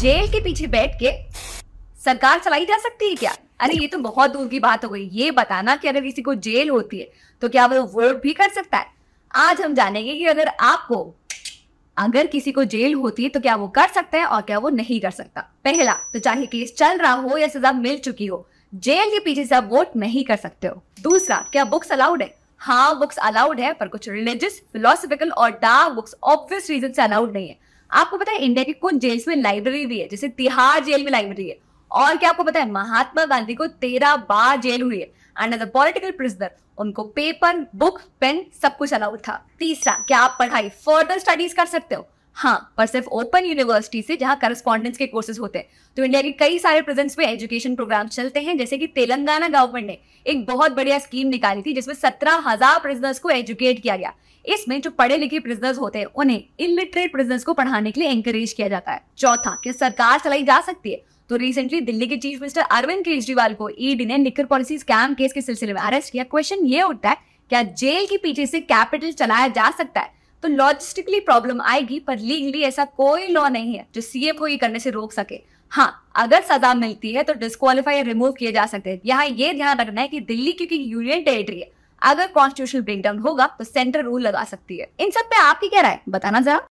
jail के पीछे बैठ के सरकार चलाई जा सकती है क्या अरे ये तो बहुत दूर की बात हो गई ये बताना कि अगर किसी को जेल होती है तो क्या वो वोट भी कर सकता है आज हम जानेंगे कि अगर आपको अगर किसी को जेल होती है तो क्या वो कर सकता है और क्या वो नहीं कर सकता पहला तो चाहे केस चल रहा हो या सजा मिल चुकी हो जेल के पीछे से आप वोट नहीं कर सकते हो दूसरा क्या बुक्स अलाउड है हाँ बुक्स अलाउड है पर कुछ रिलीजियस फिलोसफिकल और डार्क बुक्स ऑब्वियस रीजन से अलाउड नहीं है आपको पता है इंडिया के कुछ जेल्स में लाइब्रेरी भी है जैसे तिहाड़ जेल में लाइब्रेरी है और क्या आपको पता है महात्मा गांधी को तेरह बार जेल हुई है एंड पॉलिटिकल प्रिजनर उनको पेपर बुक पेन सब कुछ अलाउड था तीसरा क्या आप पढ़ाई फर्दर स्टडीज कर सकते हो हाँ पर सिर्फ ओपन यूनिवर्सिटी से जहाँ करस्पॉन्डेंस के कोर्सेज होते हैं तो इंडिया के कई सारे प्रेजेंट्स पे एजुकेशन प्रोग्राम चलते हैं जैसे कि तेलंगाना गवर्नमेंट ने एक बहुत बढ़िया स्कीम निकाली थी जिसमें सत्रह हजार प्रिजनर्स को एजुकेट किया गया इसमें जो पढ़े लिखे प्रिजनर्स होते हैं उन्हें इलिटरेट प्रिजनर्स को पढ़ाने के लिए एंकरेज किया जाता है चौथा कि सरकार चलाई जा सकती है तो रिसेंटली दिल्ली के चीफ मिनिस्टर अरविंद केजरीवाल को ईडी e ने निकर पॉलिसी स्कैम केस के सिलसिले में अरेस्ट किया क्वेश्चन ये उठता है क्या जेल के पीछे से कैपिटल चलाया जा सकता है तो लॉजिस्टिकली प्रॉब्लम आएगी पर लीगली ऐसा कोई लॉ नहीं है जो सीए को ये करने से रोक सके हाँ अगर सजा मिलती है तो डिस्कालीफाई या रिमूव किए जा सकते हैं यहाँ ये ध्यान रखना है कि दिल्ली क्योंकि यूनियन टेरिटरी है अगर कॉन्स्टिट्यूशनल ब्रेकडाउन होगा तो सेंट्रल रूल लगा सकती है इन सब पे आपकी क्या राय बताना जरा